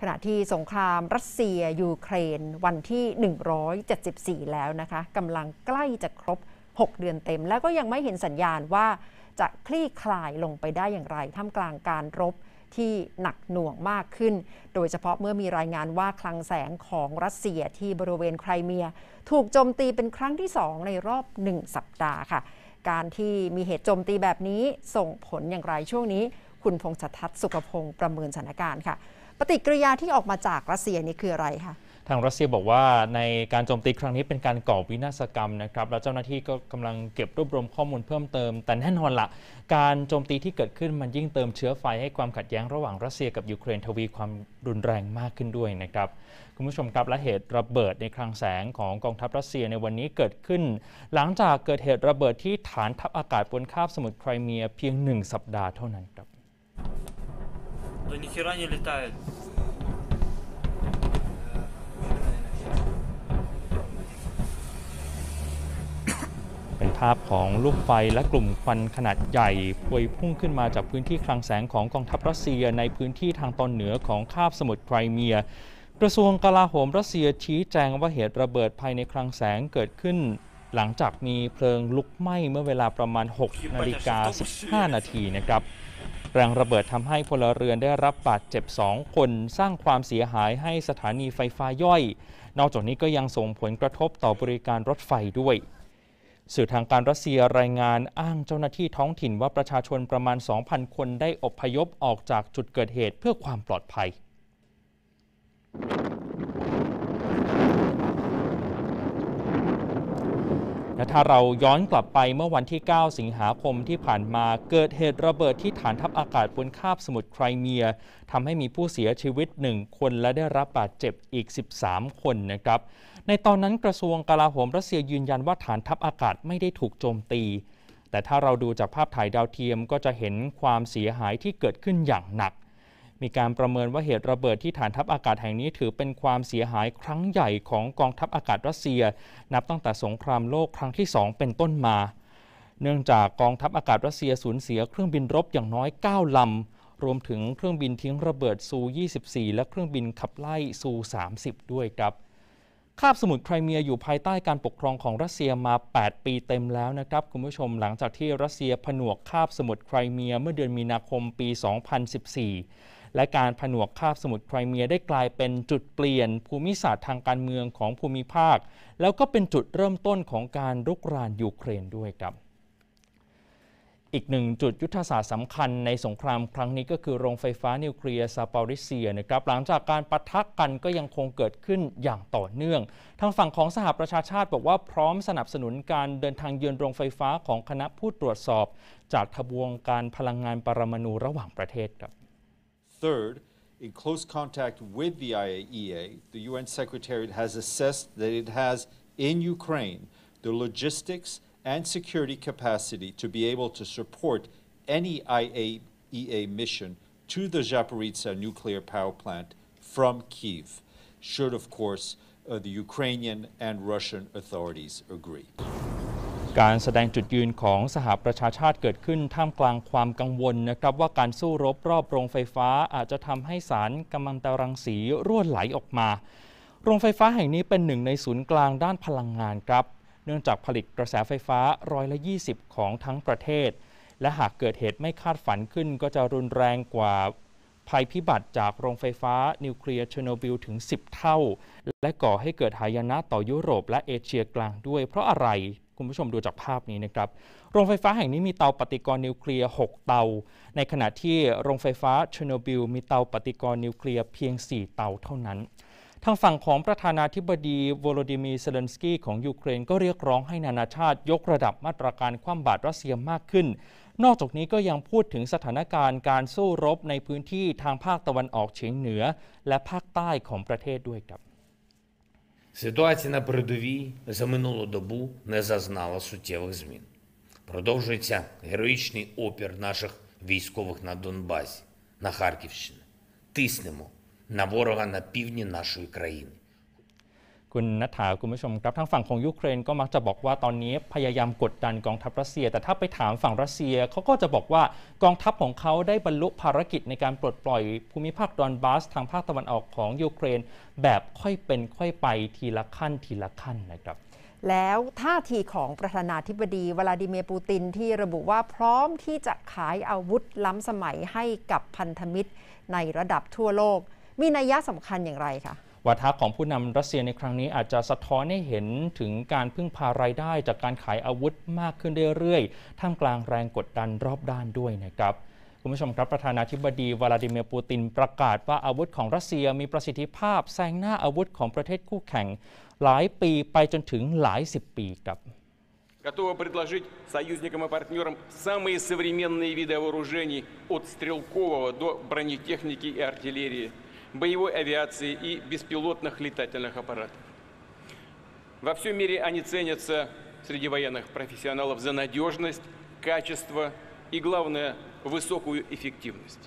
ขณะที่สงครามรัสเซียยูเครน วันที่ 174 แล้วนะคะกำลังใกล้จะครบ 6 เดือนเต็ม แล้วก็ยังไม่เห็นสัญญาณว่าจะคลี่คลายลงไปได้อย่างไร ท่ามกลางการรบที่หนักหน่วงมากขึ้น โดยเฉพาะเมื่อมีรายงานว่าคลังแสงของรัสเซียที่บริเวณไครเมีย ถูกโจมตีเป็นครั้งที่ 2 ในรอบ 1 สัปดาห์ค่ะ การที่มีเหตุโจมตีแบบนี้ส่งผลอย่างไรช่วงนี้ คุณพงษ์สัทสุขพงศ์ประเมินสถานการณ์ค่ะปฏิกิริยาที่ออกมาจากรัสเซียนี่คืออะไรคะ ทางรัสเซียบอกว่าในการโจมตีครั้งนี้เป็นการก่อวินาศกรรมนะครับแล้วเจ้าหน้าที่ก็กำลังเก็บรวบรวมข้อมูลเพิ่มเติม แต่แน่นอนละการโจมตีที่เกิดขึ้นมันยิ่งเติมเชื้อไฟให้ความขัดแย้งระหว่างรัสเซียกับยูเครนทวีความรุนแรงมากขึ้นด้วยนะครับคุณผู้ชมครับและเหตุระเบิดในคลังแสงของกองทัพรัสเซียในวันนี้เกิดขึ้น หลังจากเกิดเหตุระเบิดที่ฐานทัพอากาศบนคาบสมุทรไครเมียเพียง1สัปดาห์เท่านั้นครับ Да нихера не летает. เป็นภาพของลูกไฟและกลุ่มควันขนาดใหญ่พวยพุ่งขึ้นมาจากพื้นที่คลังแสงของกองทัพรัสเซียในพื้นที่ทางตอนเหนือของคาบสมุทรไครเมีย กระทรวงกลาโหมรัสเซียชี้แจงว่าเหตุระเบิดภายในคลังแสงเกิดขึ้น หลังจากมีเพลิงลุกไหม้เมื่อเวลาประมาณ6นาฬิกา 15 นาทีนะครับแรงระเบิดทำให้พลเรือนได้รับบาดเจ็บ 2 คนสร้างความเสียหายให้สถานีไฟฟ้าย่อย นอกจากนี้ก็ยังส่งผลกระทบต่อบริการรถไฟด้วย สื่อทางการรัสเซียรายงานอ้างเจ้าหน้าที่ท้องถิ่นว่าประชาชนประมาณ 2,000 คนได้อบพยพออกจากจุดเกิดเหตุเพื่อความปลอดภัยและถ้าเราย้อนกลับไปเมื่อวันที่ 9 สิงหาคมที่ผ่านมาเกิดเหตุระเบิดที่ฐานทัพอากาศบนคาบสมุทรไครเมียทำให้มีผู้เสียชีวิต 1 คน และได้รับบาดเจ็บอีก 13 คนนะครับในตอนนั้นกระทรวงกลาโหมรัสเซียยืนยันว่าฐานทัพอากาศไม่ได้ถูกโจมตี แต่ถ้าเราดูจากภาพถ่ายดาวเทียมก็จะเห็นความเสียหายที่เกิดขึ้นอย่างหนักมีการประเมินว่าเหตุระเบิดที่ฐานทัพอากาศแห่งนี้ถือเป็นความเสียหายครั้งใหญ่ของกองทัพอากาศรัสเซีย นับตั้งแต่สงครามโลกครั้งที่ 2 เป็นต้นมา เนื่องจากกองทัพอากาศรัสเซียสูญเสียเครื่องบินรบอย่างน้อย 9ลำรวมถึงเครื่องบินทิ้งระเบิดซู 24 และเครื่องบินขับไล่ซู 30 ด้วยครับ คาบสมุทรไครเมียอยู่ภายใต้การปกครองของรัสเซียมา 8 ปีเต็มแล้วนะครับ คุณผู้ชมหลังจากที่รัสเซียผนวกคาบสมุทรไครเมียเมื่อเดือนมีนาคมปี 2014และการผนวกคาบสมุทรไครเมีย ได้กลายเป็นจุดเปลี่ยนภูมิศาสตร์ทางการเมืองของภูมิภาค แล้วก็เป็นจุดเริ่มต้นของการรุกรานยูเครนด้วยครับ อีกหนึ่งจุดยุทธศาสตร์สำคัญในสงครามครั้งนี้ก็คือโรงไฟฟ้านิวเคลียร์ซาปาริเซียนะครับหลังจากการปะทะกกันก็ยังคงเกิดขึ้นอย่างต่อเนื่อง ทางฝั่งของสหประชาชาติบอกว่าพร้อมสนับสนุนการเดินทางเยือนโรงไฟฟ้าของคณะผู้ตรวจสอบ จากทบวงการพลังงานปรมาณูระหว่างประเทศครับ Third, in close contact with the IAEA, the UN Secretariat has assessed that it has in Ukraine the logistics and security capacity to be able to support any IAEA mission to the Zaporizhzhia nuclear power plant from Kiev, should, of course, uh, the Ukrainian and Russian authorities agree. การแสดงจุดยืนของสหประชาชาติเกิดขึ้นท่ามกลางความกังวลนะครับ ว่าการสู้รบรอบโรงไฟฟ้าอาจจะทำให้สารกำมะถันรังสีรั่วไหลออกมา โรงไฟฟ้าแห่งนี้เป็นหนึ่งในศูนย์กลางด้านพลังงานครับ เนื่องจากผลิตกระแสไฟฟ้าร้อยละ20 ของทั้งประเทศ และหากเกิดเหตุไม่คาดฝันขึ้น ก็จะรุนแรงกว่าภัยพิบัติจากโรงไฟฟ้านิวเคลียร์เชอโนบิลถึง 10 เท่า และก่อให้เกิดหายนะต่อยุโรป และเอเชียกลางด้วยเพราะอะไรคุณผู้ชมดูจากภาพนี้นะครับ โรงไฟฟ้าแห่งนี้มีเตาปฏิกรณ์นิวเคลียร์ 6 เตา ในขณะที่โรงไฟฟ้าเชอร์โนบิลมีเตาปฏิกรณ์นิวเคลียร์เพียง 4 เตาเท่านั้น ทางฝั่งของประธานาธิบดีโวโลดิมีเซเลนสกี้ของยูเครนก็เรียกร้องให้นานาชาติยกระดับมาตรการคว่ำบาตรรัสเซียมากขึ้น นอกจากนี้ก็ยังพูดถึงสถานการณ์การสู้รบในพื้นที่ทางภาคตะวันออกเฉียงเหนือ และภาคใต้ของประเทศด้วยครับ Ситуація на передовій за минулу добу не зазнала суттєвих змін. Продовжується героїчний опір наших військових на Донбасі, на Харківщині. Тиснемо на ворога на півдні нашої країни. คุณนัฐาคุณผู้ชมครับทางฝั่งของยูเครนก็มักจะบอกว่าตอนนี้พยายามกดดันกองทัพรัสเซีย แต่ถ้าไปถามฝั่งรัสเซียเขาก็จะบอกว่ากองทัพของเขาได้บรรลุภารกิจในการปลดปล่อยภูมิภาคดอนบาส ทางภาคตะวันออกของยูเครน แบบค่อยเป็นค่อยไปทีละขั้นทีละขั้นนะครับแล้วท่าทีของประธานาธิบดีวลาดิเมียร์ปูตินที่ระบุว่าพร้อมที่จะขายอาวุธล้ำสมัยให้กับพันธมิตรในระดับทั่วโลก มีนัยยะสำคัญอย่างไรคะวัฒะของผู้นำรัสเซียในครั้งนี้อาจจะสะท้อนให้เห็นถึงการพึ่งพารายได้จากการขายอาวุธมากขึ้นเรื่อยๆ ท่ามกลางแรงกดดันรอบด้านด้วยนะครับ คุณผู้ชมครับ ประธานาธิบดี วลาดิเมียร์ปูตินประกาศ ว่าอาวุธของรัสเซียมีประสิทธิภาพแซงหน้าอาวุธของประเทศคู่แข่ง หลายปีไปจนถึงหลายสิบปีครับ готова предложить союзникам и партнерам самые современные виды вооружений от стрелкового до бронетехники и артиллерии – боевой авиации и беспилотных летательных аппаратов. Во всем мире они ценятся среди военных профессионалов за надежность, качество и, главное, высокую эффективность.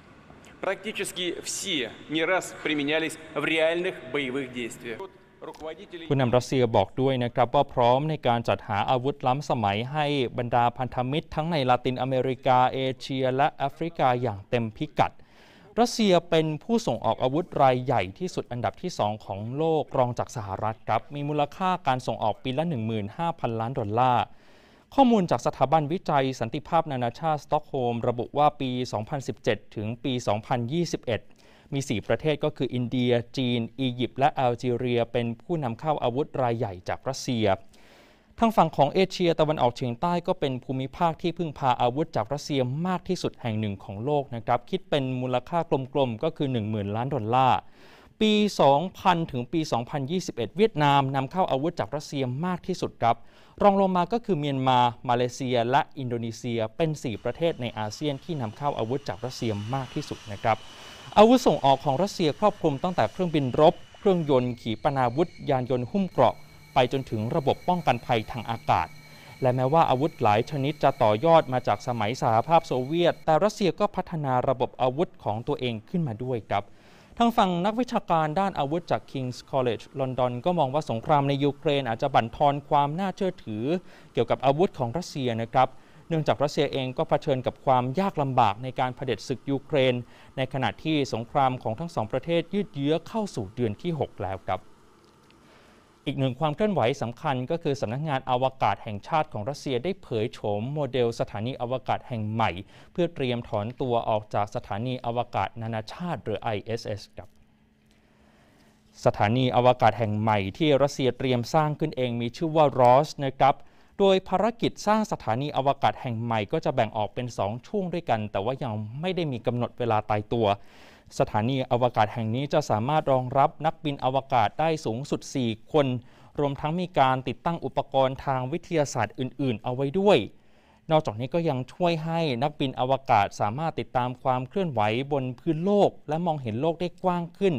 Практически все не раз применялись в реальных боевых действиях. ผู้นำรัสเซียบอกด้วยนะครับว่าพร้อมในการจัดหาอาวุธล้ำสมัยให้บรรดาพันธมิตรทั้งในลาตินอเมริกาเอเชียรัสเซียเป็นผู้ส่งออกอาวุธรายใหญ่ที่สุดอันดับที่ 2 ของโลกรองจากสหรัฐครับ มีมูลค่าการส่งออกปีละ 15,000 ล้านดอลลาร์ ข้อมูลจากสถาบันวิจัยสันติภาพนานาชาติสต็อกโฮล์มระบุว่าปี 2017 ถึงปี 2021 มี 4 ประเทศก็คืออินเดียจีน อียิปต์และแอลจีเรียเป็นผู้นำเข้าอาวุธรายใหญ่จากรัสเซียทางฝั่งของเอเชียตะวันออกเฉียงใต้ก็เป็นภูมิภาคที่พึ่งพาอาวุธจากรัสเซียมากที่สุดแห่งหนึ่งของโลกนะครับ คิดเป็นมูลค่ากลมๆกก็คือ10,000 ล้านดอลลาร์ ปี 2000 ถึงปี 2021 เวียดนามนำเข้าอาวุธจากรัสเซียมากที่สุดครับ รองลงมาก็คือเมียนมา มาเลเซียและอินโดนีเซียเป็น 4 ประเทศในอาเซียนที่นำเข้าอาวุธจากรัสเซียมากที่สุดนะครับ อาวุธส่งออกของรัสเซียครอบคลุมตั้งแต่เครื่องบินรบ เครื่องยนต์ขีปนาวุธยานยนต์หุ้มเกราะไปจนถึงระบบป้องกันภัยทางอากาศ และแม้ว่าอาวุธหลายชนิดจะต่อยอดมาจากสมัยสหภาพโซเวียต แต่รัสเซียก็พัฒนาระบบอาวุธของตัวเองขึ้นมาด้วยครับ ทางฝั่งนักวิชาการด้านอาวุธจาก King's College ลอนดอนก็มองว่าสงครามในยูเครน อาจจะบั่นทอนความน่าเชื่อถือ เกี่ยวกับอาวุธของรัสเซียนะครับ เนื่องจากรัสเซียเองก็เผชิญกับความยากลำบากในการเผด็จศึกยูเครน ในขณะที่สงครามของทั้งสองประเทศยืดเยื้อเข้าสู่เดือนที่ 6 แล้วครับอีกหนึ่งความเคลื่อนไหวสำคัญ ก็คือสำนักงานอวกาศแห่งชาติของรัสเซียได้เผยโฉมโมเดล สถานีอวกาศแห่งใหม่ เพื่อเตรียมถอนตัวออกจากสถานีอวกาศนานาชาติ หรือ ISS ครับสถานีอวกาศแห่งใหม่ที่รัสเซียเตรียมสร้างขึ้นเองมีชื่อว่ารอสนะครับ โดยภารกิจสร้างสถานีอวกาศแห่งใหม่ก็จะแบ่งออกเป็น 2 ช่วงด้วยกัน แต่ว่ายังไม่ได้มีกำหนดเวลาตายตัวสถานีอวกาศแห่งนี้จะสามารถรองรับนักบินอวกาศได้สูงสุด 4 คน รวมทั้งมีการติดตั้งอุปกรณ์ทางวิทยาศาสตร์อื่นๆ เอาไว้ด้วย นอกจากนี้ก็ยังช่วยให้นักบินอวกาศสามารถติดตามความเคลื่อนไหวบนพื้นโลกและมองเห็นโลกได้กว้างขึ้น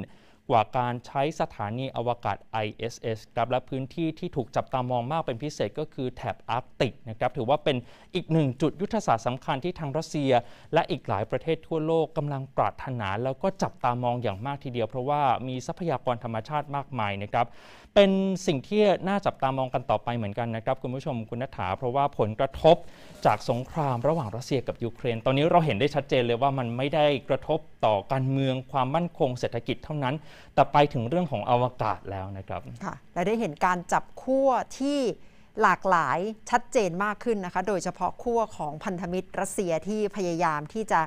กว่าการใช้สถานีอวกาศ ISS ครับและพื้นที่ที่ถูกจับตามองมากเป็นพิเศษก็คือแถบอาร์กติกนะครับถือว่าเป็นอีกหนึ่งจุดยุทธศาสตร์สำคัญที่ทางรัสเซีย และอีกหลายประเทศทั่วโลกกำลังปรารถนา แล้วก็จับตามองอย่างมากทีเดียว เพราะว่ามีทรัพยากรธรรมชาติมากมายนะครับเป็นสิ่งที่น่าจับตามองกันต่อไปเหมือนกันนะครับคุณผู้ชมคุณนัฐาเพราะว่าผลกระทบจากสงครามระหว่างรัสเซียกับยูเครนตอนนี้เราเห็นได้ชัดเจนเลยว่ามันไม่ได้กระทบต่อการเมืองความมั่นคงเศรษฐกิจเท่านั้น แต่ไปถึงเรื่องของอวกาศแล้วนะครับค่ะและได้เห็นการจับขั้วที่หลากหลายชัดเจนมากขึ้นนะคะ โดยเฉพาะขั้วของพันธมิตรรัสเซียที่พยายามที่จะ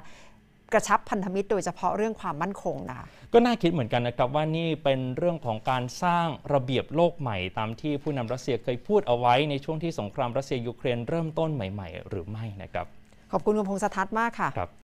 กระชับพันธมิตรโดยเฉพาะเรื่องความมั่นคงนะคะ ก็น่าคิดเหมือนกันนะครับว่านี่เป็นเรื่องของการสร้างระเบียบโลกใหม่ ตามที่ผู้นำรัสเซียเคยพูดเอาไว้ในช่วงที่สงครามรัสเซียยูเครนเริ่มต้นใหม่ ๆ หรือไม่นะครับ ขอบคุณคุณพงษ์สัตน์มากค่ะครับ